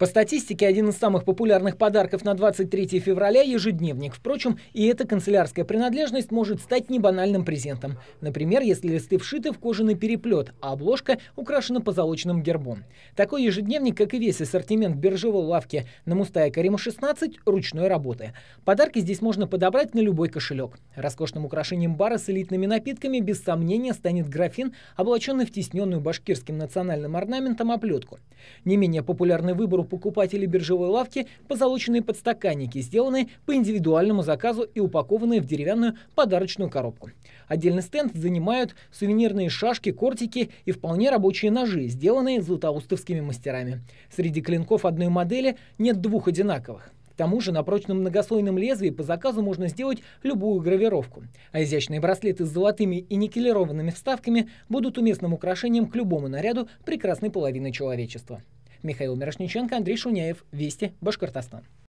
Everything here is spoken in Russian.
По статистике, один из самых популярных подарков на 23 февраля – ежедневник. Впрочем, и эта канцелярская принадлежность может стать небанальным презентом. Например, если листы вшиты в кожаный переплет, а обложка украшена позолоченным гербом. Такой ежедневник, как и весь ассортимент биржевой лавки на Мустая Карима 16, ручной работы. Подарки здесь можно подобрать на любой кошелек. Роскошным украшением бара с элитными напитками без сомнения станет графин, облаченный в тисненную башкирским национальным орнаментом оплетку. Не менее популярный выбор у покупателей биржевой лавки позолоченные подстаканники, сделанные по индивидуальному заказу и упакованные в деревянную подарочную коробку. Отдельный стенд занимают сувенирные шашки, кортики и вполне рабочие ножи, сделанные златоустовскими мастерами. Среди клинков одной модели нет двух одинаковых. К тому же на прочном многослойном лезвии по заказу можно сделать любую гравировку. А изящные браслеты с золотыми и никелированными вставками будут уместным украшением к любому наряду прекрасной половины человечества. Михаил Мирошниченко, Андрей Шуняев, Вести, Башкортостан.